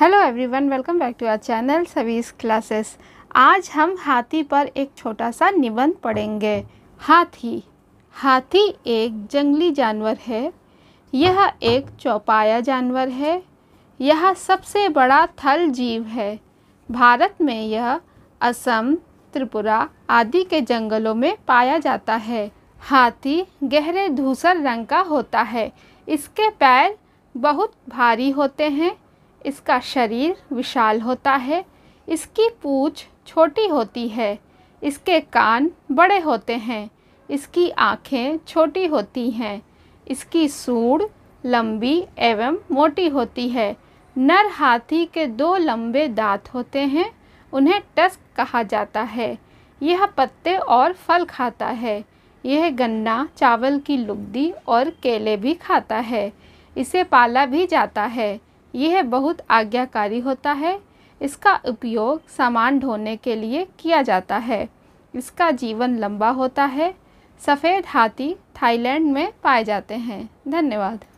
hello everyone welcome back to our channel सवीस classes आज हम हाथी पर एक छोटा सा निबंध पढ़ेंगे हाथी हाथी एक जंगली जानवर है यह एक चौपाया जानवर है यह सबसे बड़ा थल जीव है भारत में यह असम त्रिपुरा आदि के जंगलों में पाया जाता है हाथी गहरे धूसर रंग का होता है इसके पैर बहुत भारी होते हैं इसका शरीर विशाल होता है इसकी पूछ छोटी होती है इसके कान बड़े होते हैं इसकी आँखें छोटी होती हैं इसकी सूढ़ लंबी एवं मोटी होती है नर हाथी के दो लंबे दांत होते हैं उन्हें टस्क कहा जाता है यह पत्ते और फल खाता है यह गन्ना चावल की लुगदी और केले भी खाता है इसे पाला भी जाता है यह बहुत आज्ञाकारी होता है इसका उपयोग सामान ढोने के लिए किया जाता है इसका जीवन लंबा होता है सफ़ेद हाथी थाईलैंड में पाए जाते हैं धन्यवाद